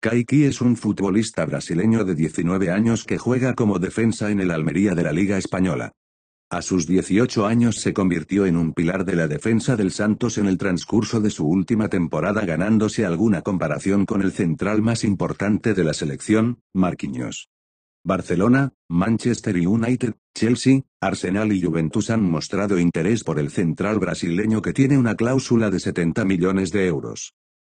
Kaiki es un futbolista brasileño de 19 años que juega como defensa en el Almería de la Liga Española. A sus 18 años se convirtió en un pilar de la defensa del Santos en el transcurso de su última temporada ganándose alguna comparación con el central más importante de la selección, Marquinhos. Barcelona, Manchester United, Chelsea, Arsenal y Juventus han mostrado interés por el central brasileño que tiene una cláusula de 70 millones de euros.